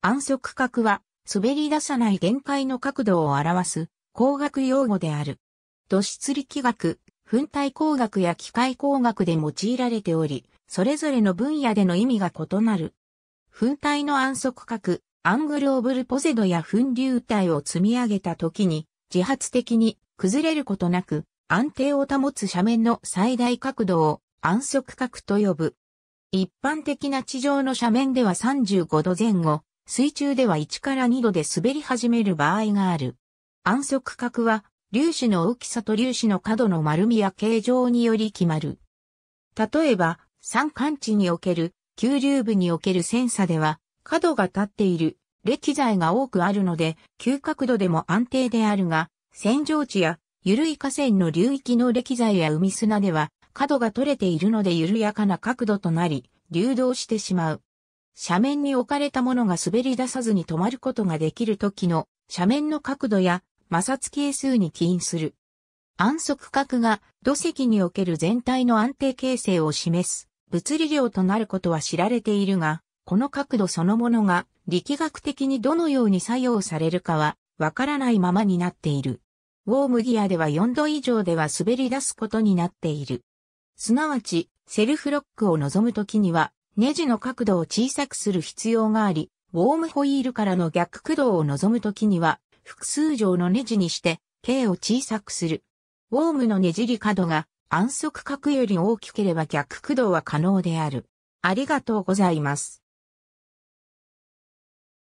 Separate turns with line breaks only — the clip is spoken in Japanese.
安息角は、滑り出さ
ない限界の角度を表す、工学用語である。土質力学、粉体工学や機械工学で用いられており、それぞれの分野での意味が異なる。粉体の安息角、アングルオブルポゼドや粉流体を積み上げた時に、自発的に崩れることなく、安定を保つ斜面の最大角度を安息角と呼ぶ。一般的な地上の斜面では35度前後、水中では1から2度で滑り始める場合がある。安息角は、粒子の大きさと粒子の角の丸みや形状により決まる。例えば、山間地における、急流部におけるセンサでは、角が立っている、歴材が多くあるので、急角度でも安定であるが、戦場地や、緩い河川の流域の歴材や海砂では、角が取れているので緩やかな角度となり、流動してしまう。斜面に置かれたものが滑り出さずに止まることができる時の斜面の角度や摩擦係数に起因する。安息角が土石における全体の安定形成を示す物理量となることは知られているが、この角度そのものが力学的にどのように作用されるかはわからないままになっている。ウォームギアでは4度以上では滑り出すことになっている。すなわち、セルフロックを望むときには、ネジの角度を小さくする必要があり、ウォームホイールからの逆駆動を望むときには、複数乗のネジにして、径を小さくする。ウォームのねじり角が安息角より大きければ逆駆動は可能である。ありがと
うございます。